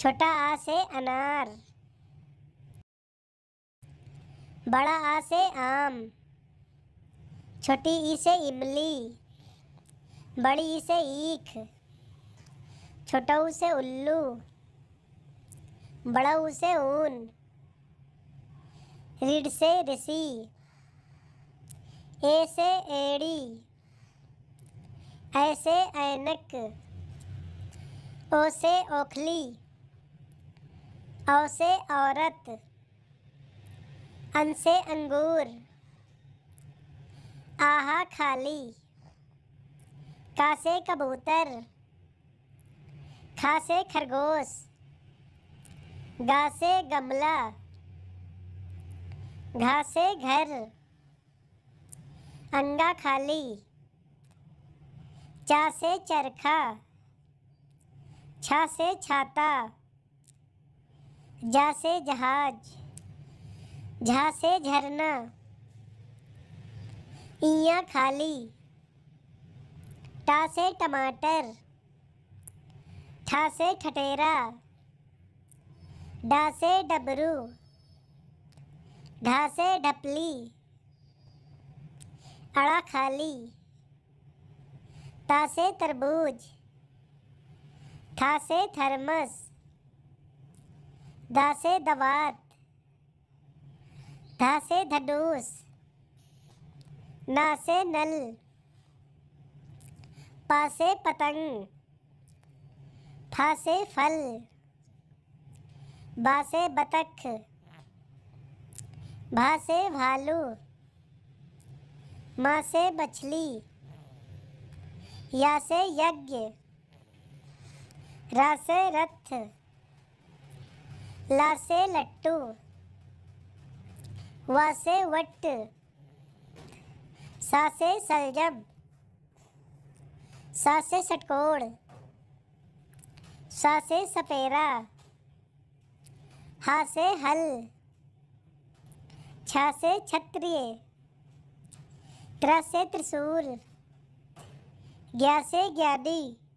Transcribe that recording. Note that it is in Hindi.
छोटा आ से अनार बड़ा आ से आम छोटी ई से इमली बड़ी ई से ईख छोटा ऊ से उल्लू बड़ा ऊ से ऊन रीढ़ से ऋषि ए से एड़ी ऐसे ऐनक ओ से ओखली औ से औरत अन से अंगूर आहा खाली का से कबूतर खा से खरगोश गा से गमला घा से घर अंगा खाली चा से चरखा छा से छाता जा से जहाज झा से झरना इया खाली टा से टमाटर ठा से ठटेरा डा से डबरू ढा से ढपली अड़ा खाली ता से तरबूज था से थर्मस दासे दवात धासे ध नासे धनुष नल पासे पतंग फासे फल बासे से बतख भासे भालू मासे मछली यासे यज्ञ रासे रथ ला से लट्टू व से वट सा से सलजब सा से सटकोड़ सा से सपेरा हा से हल छा से क्षत्रिय त्र से त्रिशूल ग्या से ग्यादी